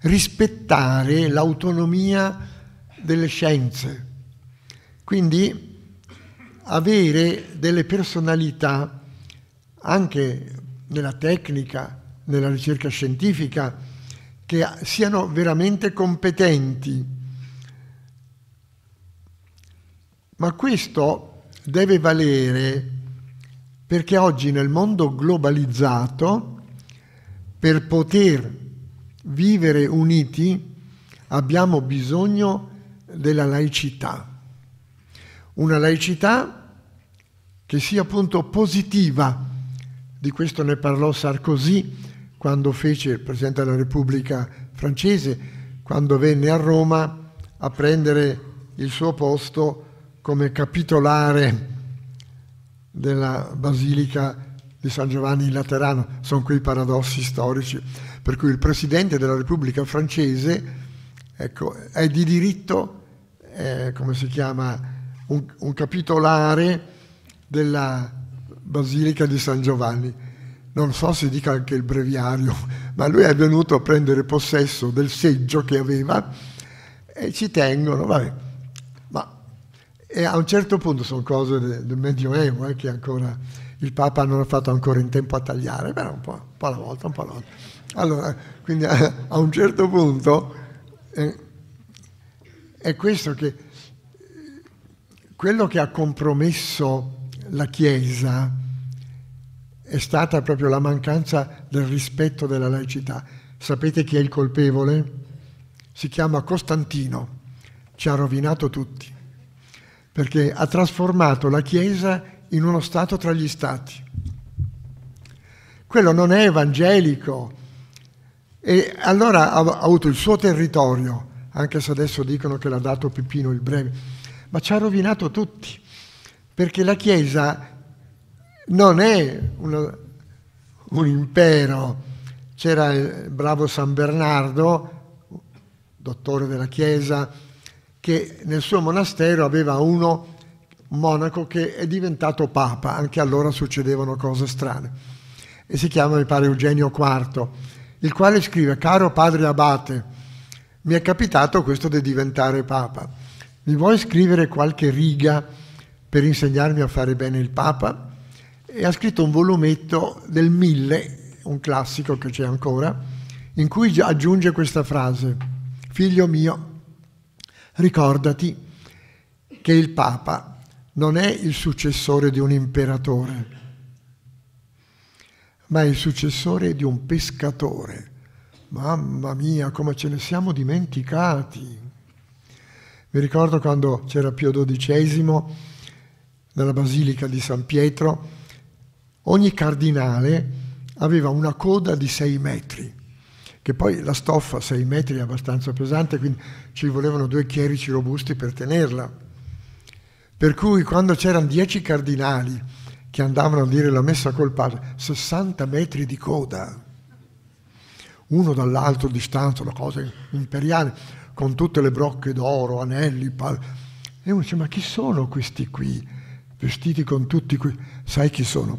Rispettare l'autonomia delle scienze. Quindi avere delle personalità anche nella tecnica, nella ricerca scientifica, che siano veramente competenti. Ma questo deve valere perché oggi nel mondo globalizzato, per poter vivere uniti, abbiamo bisogno della laicità una laicità che sia appunto positiva. Di questo ne parlò Sarkozy quando fece il Presidente della Repubblica francese, quando venne a Roma a prendere il suo posto come capitolare della Basilica di San Giovanni in Laterano. Sono quei paradossi storici per cui il Presidente della Repubblica francese ecco, è di diritto, eh, come si chiama, un, un capitolare della Basilica di San Giovanni. Non so se dica anche il breviario, [LAUGHS] ma lui è venuto a prendere possesso del seggio che aveva e ci tengono, vabbè. Ma e a un certo punto sono cose del, del Medioevo eh, che ancora il Papa non ha fatto ancora in tempo a tagliare, però un po', un po alla volta, un po' alla volta. Allora, quindi a, [LAUGHS] a un certo punto eh, è questo che quello che ha compromesso la Chiesa è stata proprio la mancanza del rispetto della laicità. Sapete chi è il colpevole? Si chiama Costantino, ci ha rovinato tutti, perché ha trasformato la Chiesa in uno Stato tra gli Stati. Quello non è evangelico e allora ha avuto il suo territorio, anche se adesso dicono che l'ha dato Pippino il Breve ma ci ha rovinato tutti, perché la Chiesa non è uno, un impero. C'era il bravo San Bernardo, dottore della Chiesa, che nel suo monastero aveva uno monaco che è diventato papa, anche allora succedevano cose strane. E si chiama, mi pare, Eugenio IV, il quale scrive, caro padre abate, mi è capitato questo di diventare papa mi vuoi scrivere qualche riga per insegnarmi a fare bene il Papa? E ha scritto un volumetto del 1000, un classico che c'è ancora, in cui aggiunge questa frase, figlio mio, ricordati che il Papa non è il successore di un imperatore, ma è il successore di un pescatore. Mamma mia, come ce ne siamo dimenticati! Mi ricordo quando c'era Pio XII nella Basilica di San Pietro, ogni cardinale aveva una coda di 6 metri, che poi la stoffa 6 metri è abbastanza pesante, quindi ci volevano due chierici robusti per tenerla. Per cui quando c'erano 10 cardinali che andavano a dire la messa col padre, 60 metri di coda, uno dall'altro distanza, una cosa imperiale con tutte le brocche d'oro, anelli, pal- e uno dice, ma chi sono questi qui, vestiti con tutti qui? Sai chi sono?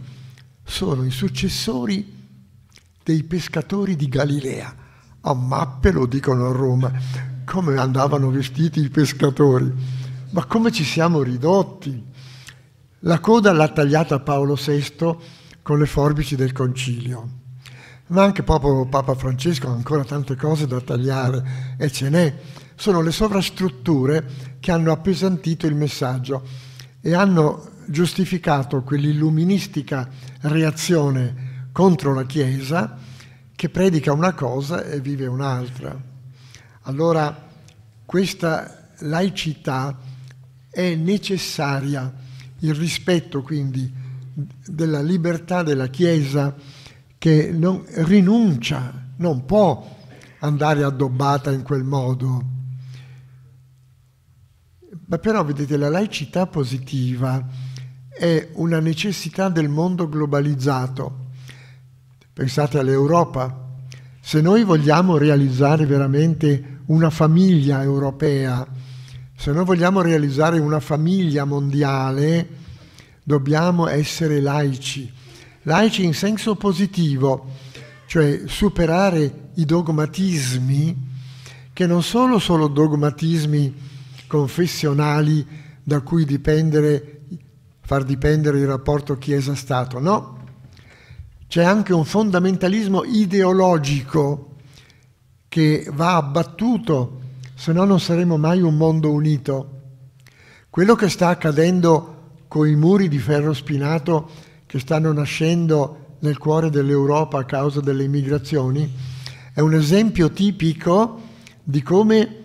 Sono i successori dei pescatori di Galilea. A mappe lo dicono a Roma, come andavano vestiti i pescatori. Ma come ci siamo ridotti? La coda l'ha tagliata Paolo VI con le forbici del concilio ma anche proprio Papa Francesco ha ancora tante cose da tagliare e ce n'è. Sono le sovrastrutture che hanno appesantito il messaggio e hanno giustificato quell'illuministica reazione contro la Chiesa che predica una cosa e vive un'altra. Allora questa laicità è necessaria, il rispetto quindi della libertà della Chiesa, che non rinuncia, non può andare addobbata in quel modo. Ma però, vedete, la laicità positiva è una necessità del mondo globalizzato. Pensate all'Europa. Se noi vogliamo realizzare veramente una famiglia europea, se noi vogliamo realizzare una famiglia mondiale, dobbiamo essere laici laici in senso positivo, cioè superare i dogmatismi, che non sono solo dogmatismi confessionali da cui dipendere, far dipendere il rapporto Chiesa-Stato, no, c'è anche un fondamentalismo ideologico che va abbattuto, se no non saremo mai un mondo unito. Quello che sta accadendo con i muri di ferro spinato che stanno nascendo nel cuore dell'Europa a causa delle immigrazioni, è un esempio tipico di come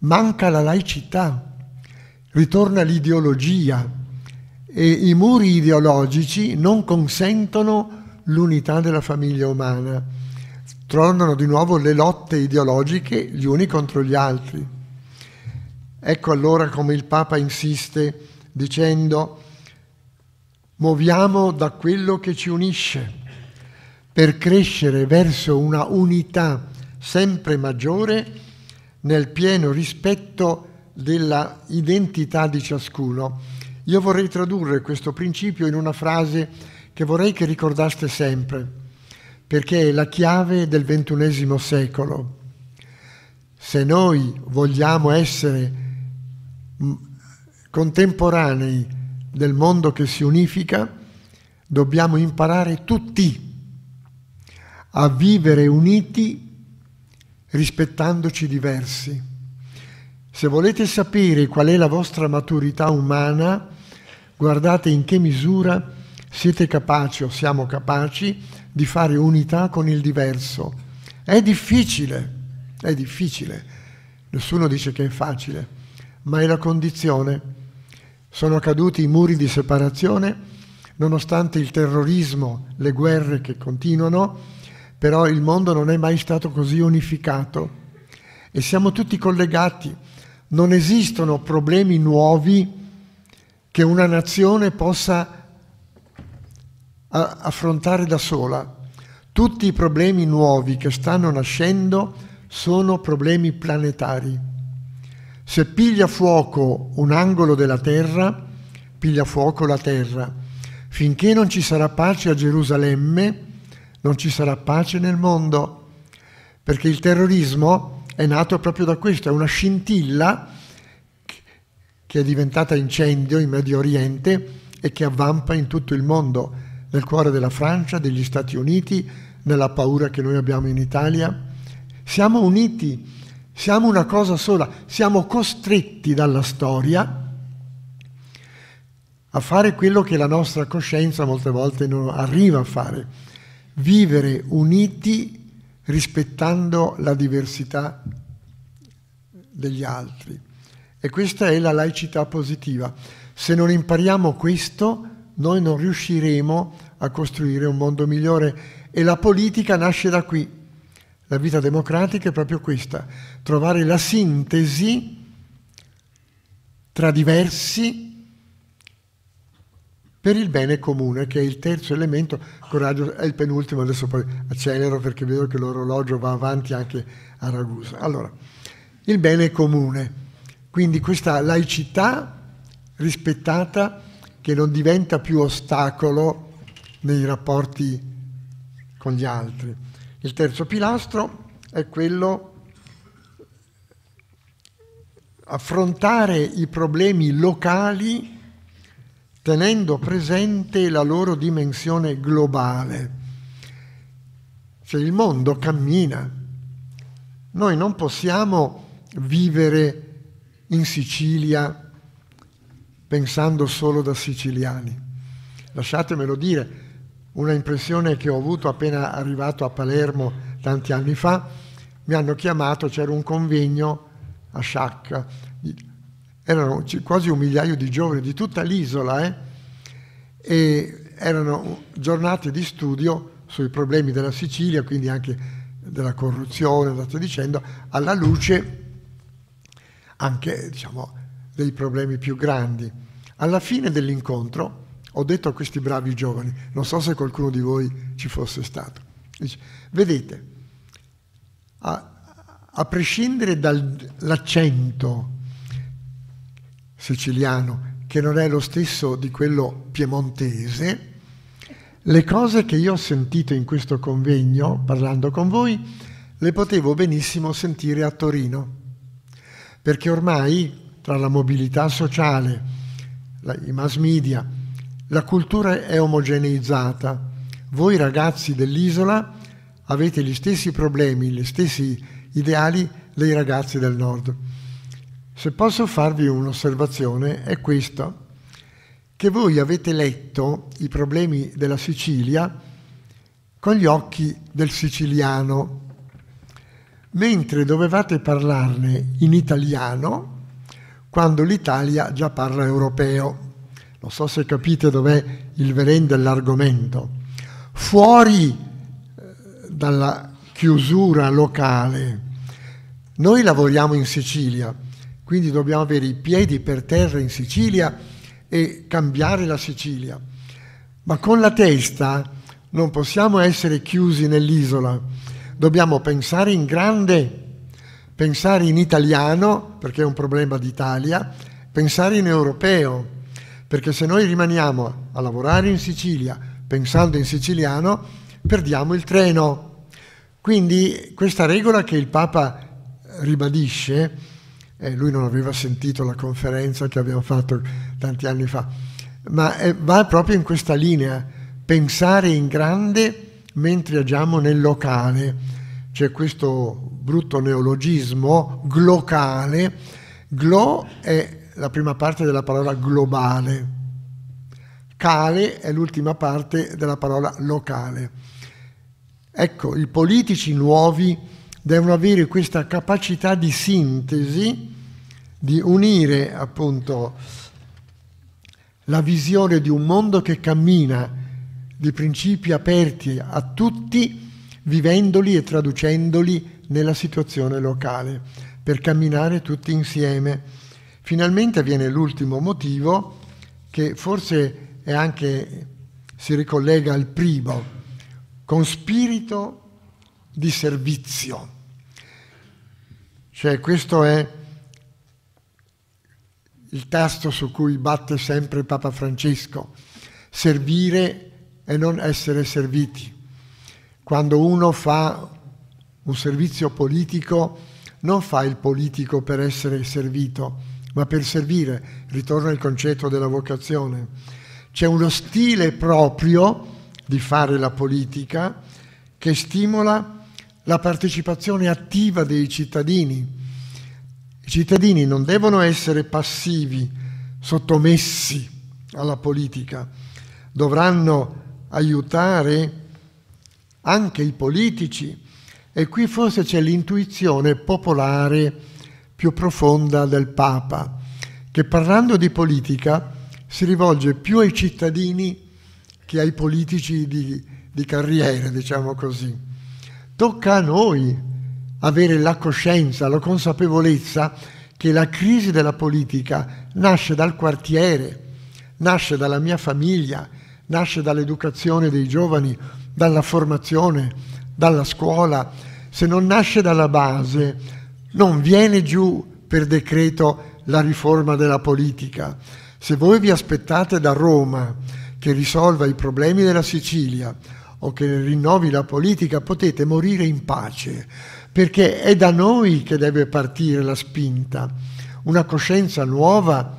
manca la laicità, ritorna l'ideologia e i muri ideologici non consentono l'unità della famiglia umana. Tornano di nuovo le lotte ideologiche gli uni contro gli altri. Ecco allora come il Papa insiste dicendo Muoviamo da quello che ci unisce per crescere verso una unità sempre maggiore nel pieno rispetto della identità di ciascuno. Io vorrei tradurre questo principio in una frase che vorrei che ricordaste sempre, perché è la chiave del XXI secolo. Se noi vogliamo essere contemporanei del mondo che si unifica, dobbiamo imparare tutti a vivere uniti rispettandoci diversi. Se volete sapere qual è la vostra maturità umana, guardate in che misura siete capaci o siamo capaci di fare unità con il diverso. È difficile, è difficile, nessuno dice che è facile, ma è la condizione sono caduti i muri di separazione, nonostante il terrorismo, le guerre che continuano, però il mondo non è mai stato così unificato e siamo tutti collegati. Non esistono problemi nuovi che una nazione possa affrontare da sola. Tutti i problemi nuovi che stanno nascendo sono problemi planetari. Se piglia fuoco un angolo della terra, piglia fuoco la terra. Finché non ci sarà pace a Gerusalemme, non ci sarà pace nel mondo. Perché il terrorismo è nato proprio da questo, è una scintilla che è diventata incendio in Medio Oriente e che avvampa in tutto il mondo, nel cuore della Francia, degli Stati Uniti, nella paura che noi abbiamo in Italia. Siamo uniti siamo una cosa sola, siamo costretti dalla storia a fare quello che la nostra coscienza molte volte non arriva a fare, vivere uniti rispettando la diversità degli altri. E questa è la laicità positiva. Se non impariamo questo, noi non riusciremo a costruire un mondo migliore e la politica nasce da qui. La vita democratica è proprio questa, trovare la sintesi tra diversi per il bene comune, che è il terzo elemento, coraggio è il penultimo, adesso poi accelero perché vedo che l'orologio va avanti anche a Ragusa. Allora, il bene comune, quindi questa laicità rispettata che non diventa più ostacolo nei rapporti con gli altri. Il terzo pilastro è quello affrontare i problemi locali tenendo presente la loro dimensione globale. Cioè il mondo cammina. Noi non possiamo vivere in Sicilia pensando solo da siciliani. Lasciatemelo dire, una impressione che ho avuto appena arrivato a Palermo tanti anni fa, mi hanno chiamato, c'era un convegno a Sciacca, erano quasi un migliaio di giovani di tutta l'isola eh? e erano giornate di studio sui problemi della Sicilia, quindi anche della corruzione, andate dicendo, alla luce anche diciamo, dei problemi più grandi. Alla fine dell'incontro ho detto a questi bravi giovani, non so se qualcuno di voi ci fosse stato, dice, vedete, a, a prescindere dall'accento siciliano, che non è lo stesso di quello piemontese, le cose che io ho sentito in questo convegno, parlando con voi, le potevo benissimo sentire a Torino, perché ormai tra la mobilità sociale, la, i mass media, la cultura è omogeneizzata. Voi ragazzi dell'isola avete gli stessi problemi, gli stessi ideali dei ragazzi del nord. Se posso farvi un'osservazione è questa, che voi avete letto i problemi della Sicilia con gli occhi del siciliano, mentre dovevate parlarne in italiano quando l'Italia già parla europeo. Non so se capite dov'è il veren dell'argomento. Fuori eh, dalla chiusura locale noi lavoriamo in Sicilia, quindi dobbiamo avere i piedi per terra in Sicilia e cambiare la Sicilia. Ma con la testa non possiamo essere chiusi nell'isola, dobbiamo pensare in grande, pensare in italiano, perché è un problema d'Italia, pensare in europeo, perché se noi rimaniamo a lavorare in Sicilia pensando in siciliano, perdiamo il treno. Quindi questa regola che il Papa ha ribadisce, eh, lui non aveva sentito la conferenza che abbiamo fatto tanti anni fa, ma eh, va proprio in questa linea, pensare in grande mentre agiamo nel locale. C'è questo brutto neologismo glocale, glo è la prima parte della parola globale, cale è l'ultima parte della parola locale. Ecco, i politici nuovi devono avere questa capacità di sintesi, di unire appunto la visione di un mondo che cammina di principi aperti a tutti, vivendoli e traducendoli nella situazione locale, per camminare tutti insieme. Finalmente viene l'ultimo motivo, che forse è anche, si ricollega al primo, con spirito di servizio. Cioè questo è il tasto su cui batte sempre Papa Francesco, servire e non essere serviti. Quando uno fa un servizio politico, non fa il politico per essere servito, ma per servire. Ritorna il concetto della vocazione. C'è uno stile proprio di fare la politica che stimola la partecipazione attiva dei cittadini. I cittadini non devono essere passivi, sottomessi alla politica, dovranno aiutare anche i politici e qui forse c'è l'intuizione popolare più profonda del Papa, che parlando di politica si rivolge più ai cittadini che ai politici di, di carriera, diciamo così. Tocca a noi avere la coscienza, la consapevolezza che la crisi della politica nasce dal quartiere, nasce dalla mia famiglia, nasce dall'educazione dei giovani, dalla formazione, dalla scuola. Se non nasce dalla base, non viene giù per decreto la riforma della politica. Se voi vi aspettate da Roma che risolva i problemi della Sicilia, o che rinnovi la politica, potete morire in pace, perché è da noi che deve partire la spinta, una coscienza nuova,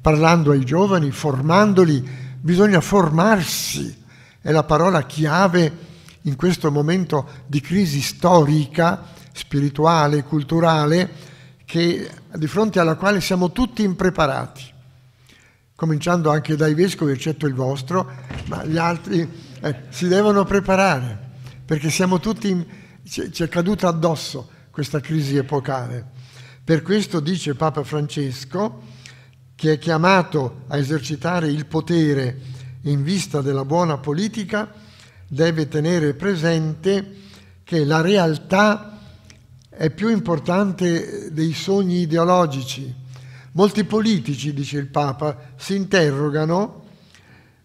parlando ai giovani, formandoli, bisogna formarsi, è la parola chiave in questo momento di crisi storica, spirituale, culturale, che, di fronte alla quale siamo tutti impreparati, cominciando anche dai vescovi, eccetto il vostro, ma gli altri eh, si devono preparare perché siamo tutti, ci, ci è caduta addosso questa crisi epocale. Per questo dice Papa Francesco, che è chiamato a esercitare il potere in vista della buona politica, deve tenere presente che la realtà è più importante dei sogni ideologici. Molti politici, dice il Papa, si interrogano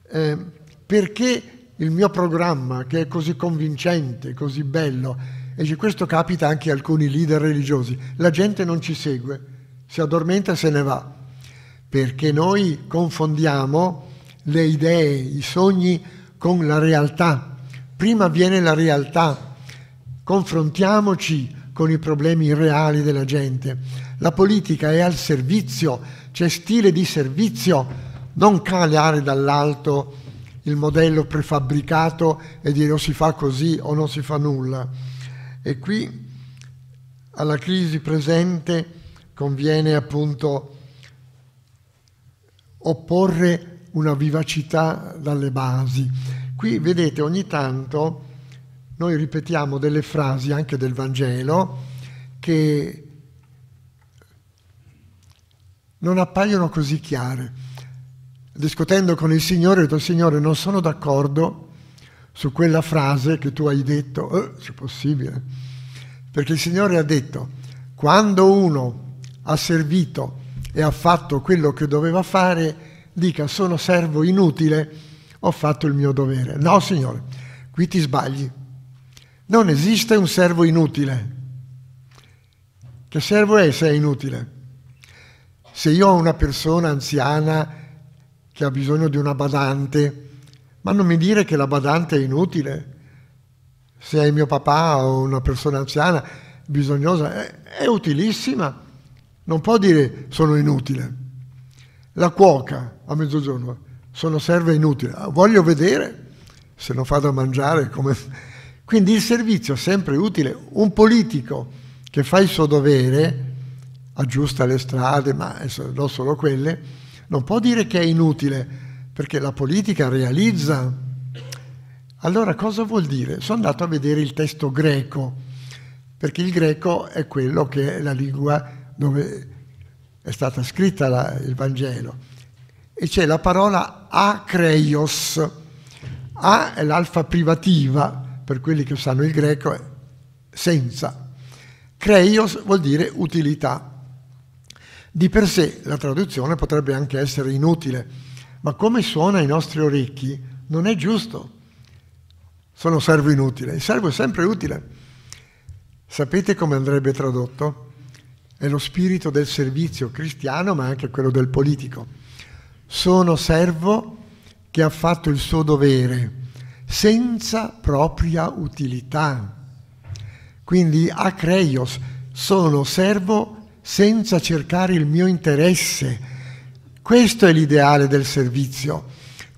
eh, perché il mio programma che è così convincente, così bello, e questo capita anche a alcuni leader religiosi, la gente non ci segue, si addormenta e se ne va, perché noi confondiamo le idee, i sogni con la realtà. Prima viene la realtà, confrontiamoci con i problemi reali della gente. La politica è al servizio, c'è stile di servizio, non calare dall'alto il modello prefabbricato e dire o si fa così o non si fa nulla. E qui alla crisi presente conviene appunto opporre una vivacità dalle basi. Qui vedete ogni tanto noi ripetiamo delle frasi anche del Vangelo che non appaiono così chiare discutendo con il Signore, ho detto, Signore, non sono d'accordo su quella frase che tu hai detto, eh, se possibile, perché il Signore ha detto, quando uno ha servito e ha fatto quello che doveva fare, dica sono servo inutile, ho fatto il mio dovere. No, Signore, qui ti sbagli. Non esiste un servo inutile. Che servo è se è inutile? Se io ho una persona anziana, che ha bisogno di una badante, ma non mi dire che la badante è inutile. Se hai mio papà o una persona anziana bisognosa, è, è utilissima. Non può dire sono inutile. La cuoca a mezzogiorno, sono serve inutile. Ah, voglio vedere se non fa da mangiare. Come... [LAUGHS] Quindi il servizio è sempre utile. Un politico che fa il suo dovere, aggiusta le strade, ma non solo quelle, non può dire che è inutile, perché la politica realizza. Allora cosa vuol dire? Sono andato a vedere il testo greco, perché il greco è quello che è la lingua dove è stata scritta la, il Vangelo. E c'è la parola acreios. A è l'alfa privativa, per quelli che sanno il greco, senza. Creios vuol dire utilità. Di per sé la traduzione potrebbe anche essere inutile, ma come suona ai nostri orecchi non è giusto. Sono servo inutile, il servo è sempre utile. Sapete come andrebbe tradotto? È lo spirito del servizio cristiano, ma anche quello del politico. Sono servo che ha fatto il suo dovere senza propria utilità. Quindi acreios, sono servo senza cercare il mio interesse. Questo è l'ideale del servizio,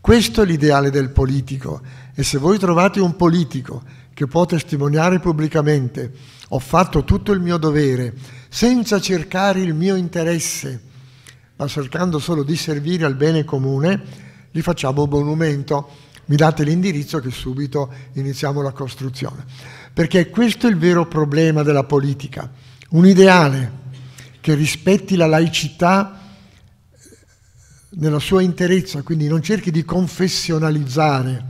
questo è l'ideale del politico. E se voi trovate un politico che può testimoniare pubblicamente, ho fatto tutto il mio dovere, senza cercare il mio interesse, ma cercando solo di servire al bene comune, gli facciamo un monumento. Mi date l'indirizzo che subito iniziamo la costruzione. Perché questo è il vero problema della politica. Un ideale, che rispetti la laicità nella sua interezza, quindi non cerchi di confessionalizzare.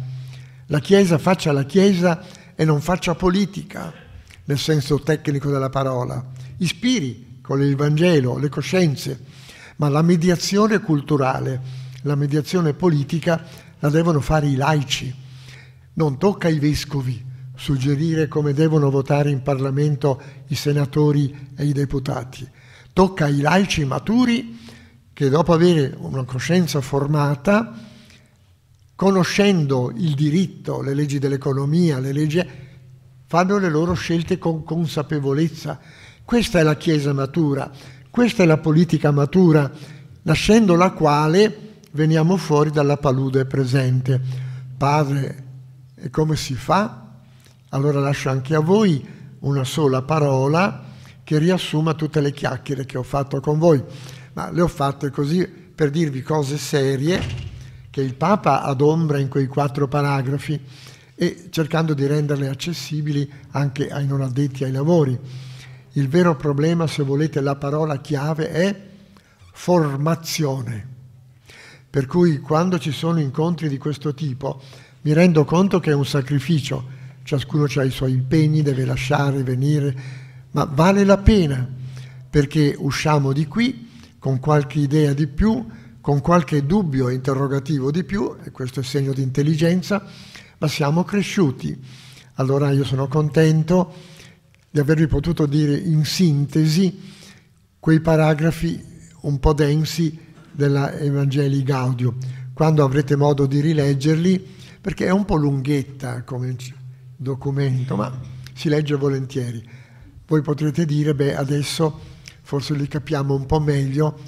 La Chiesa faccia la Chiesa e non faccia politica, nel senso tecnico della parola. Ispiri con il Vangelo le coscienze, ma la mediazione culturale, la mediazione politica la devono fare i laici. Non tocca ai vescovi suggerire come devono votare in Parlamento i senatori e i deputati tocca ai laici maturi che dopo avere una coscienza formata, conoscendo il diritto, le leggi dell'economia, le leggi, fanno le loro scelte con consapevolezza. Questa è la Chiesa matura, questa è la politica matura, nascendo la quale veniamo fuori dalla palude presente. Padre, e come si fa? Allora lascio anche a voi una sola parola che riassuma tutte le chiacchiere che ho fatto con voi, ma le ho fatte così per dirvi cose serie che il Papa adombra in quei quattro paragrafi e cercando di renderle accessibili anche ai non addetti ai lavori. Il vero problema, se volete la parola chiave, è formazione. Per cui quando ci sono incontri di questo tipo mi rendo conto che è un sacrificio, ciascuno ha i suoi impegni, deve lasciare, venire, ma vale la pena perché usciamo di qui con qualche idea di più, con qualche dubbio interrogativo di più, e questo è segno di intelligenza, ma siamo cresciuti. Allora io sono contento di avervi potuto dire in sintesi quei paragrafi un po' densi della Evangelii Gaudio, quando avrete modo di rileggerli, perché è un po' lunghetta come documento, ma si legge volentieri. Voi potrete dire, beh, adesso forse li capiamo un po' meglio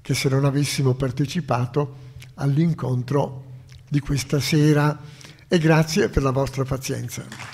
che se non avessimo partecipato all'incontro di questa sera. E grazie per la vostra pazienza.